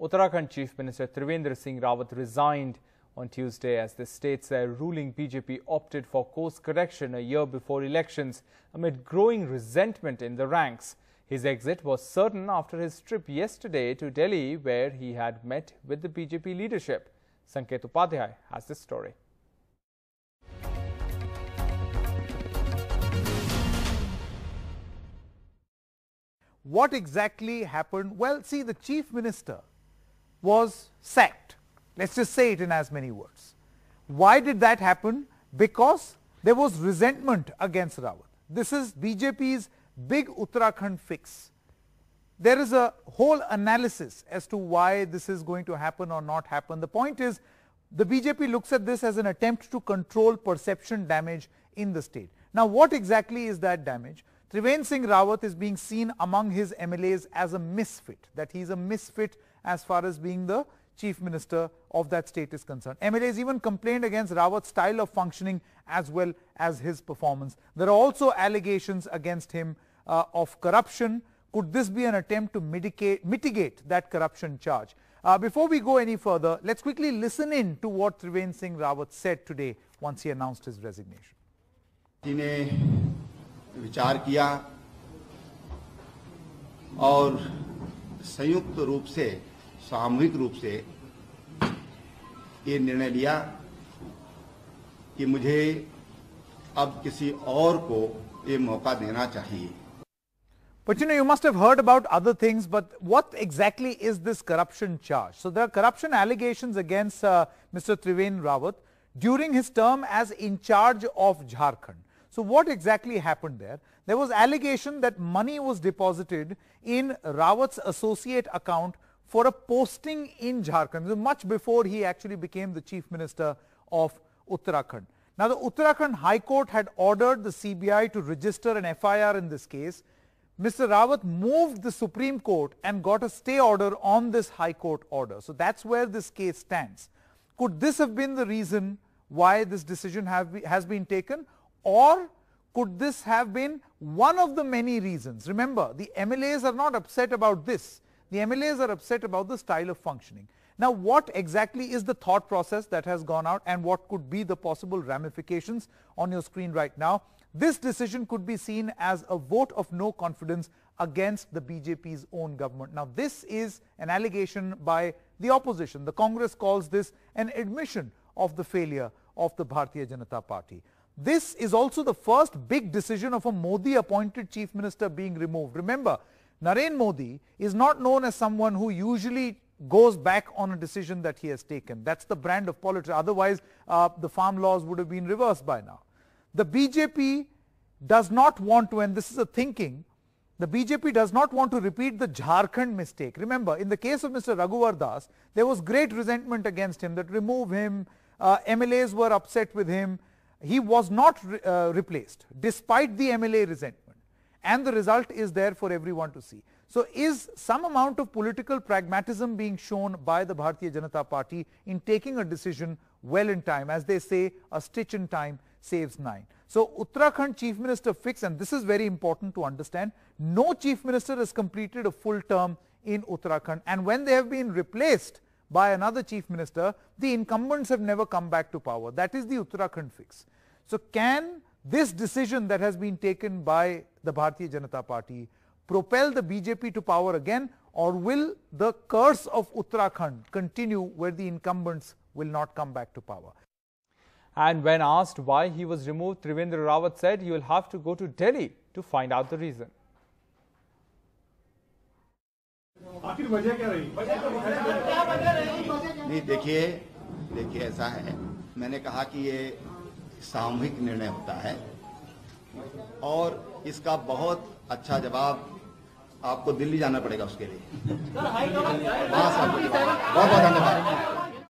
Uttarakhand Chief Minister Trivendra Singh Rawat resigned on Tuesday as the state's uh, ruling BJP opted for course correction a year before elections amid growing resentment in the ranks. His exit was certain after his trip yesterday to Delhi where he had met with the BJP leadership. Sanket Upadhyay has this story. What exactly happened? Well, see, the chief minister was sacked. Let's just say it in as many words. Why did that happen? Because there was resentment against Rawat. This is BJP's big Uttarakhand fix. There is a whole analysis as to why this is going to happen or not happen. The point is the BJP looks at this as an attempt to control perception damage in the state. Now what exactly is that damage? Triven Singh Rawat is being seen among his MLAs as a misfit, that he is a misfit as far as being the chief minister of that state is concerned. MLAs even complained against Rawat's style of functioning as well as his performance. There are also allegations against him uh, of corruption. Could this be an attempt to mitigate, mitigate that corruption charge? Uh, before we go any further, let's quickly listen in to what Triven Singh Rawat said today once he announced his resignation. विचार किया और संयुक्त रूप से सामूहिक रूप से ये निर्णय लिया कि मुझे अब किसी और को ये मौका देना चाहिए But you know, you must have heard about other things, but what exactly is this corruption charge? So there are corruption allegations against uh, Mr. Triveni Rawat during his term as in charge of Jharkhand. So what exactly happened there? There was allegation that money was deposited in Rawat's associate account for a posting in Jharkhand, much before he actually became the chief minister of Uttarakhand. Now the Uttarakhand High Court had ordered the CBI to register an FIR in this case. Mr. Rawat moved the Supreme Court and got a stay order on this High Court order. So that's where this case stands. Could this have been the reason why this decision has been taken or could this have been one of the many reasons? Remember, the MLAs are not upset about this. The MLAs are upset about the style of functioning. Now, what exactly is the thought process that has gone out and what could be the possible ramifications on your screen right now? This decision could be seen as a vote of no confidence against the BJP's own government. Now, this is an allegation by the opposition. The Congress calls this an admission of the failure of the Bharatiya Janata Party. This is also the first big decision of a Modi appointed chief minister being removed. Remember, Narendra Modi is not known as someone who usually goes back on a decision that he has taken. That's the brand of politics. Otherwise, uh, the farm laws would have been reversed by now. The BJP does not want to, and this is a thinking, the BJP does not want to repeat the Jharkhand mistake. Remember, in the case of Mr. Raghuvar Das, there was great resentment against him that remove him, uh, MLAs were upset with him, he was not re uh, replaced despite the MLA resentment and the result is there for everyone to see. So is some amount of political pragmatism being shown by the Bharatiya Janata Party in taking a decision well in time? As they say, a stitch in time saves nine. So Uttarakhand Chief Minister Fix, and this is very important to understand, no Chief Minister has completed a full term in Uttarakhand and when they have been replaced, by another chief minister, the incumbents have never come back to power. That is the Uttarakhand fix. So can this decision that has been taken by the Bharatiya Janata Party propel the BJP to power again or will the curse of Uttarakhand continue where the incumbents will not come back to power? And when asked why he was removed, Trivendra Rawat said "You will have to go to Delhi to find out the reason. आखिर वजह क्या रही नहीं देखिए देखिए ऐसा है मैंने कहा कि ये सामूहिक निर्णय होता है और इसका बहुत अच्छा जवाब आपको दिल्ली जाना पड़ेगा उसके लिए हाँ, बहुत बहुत धन्यवाद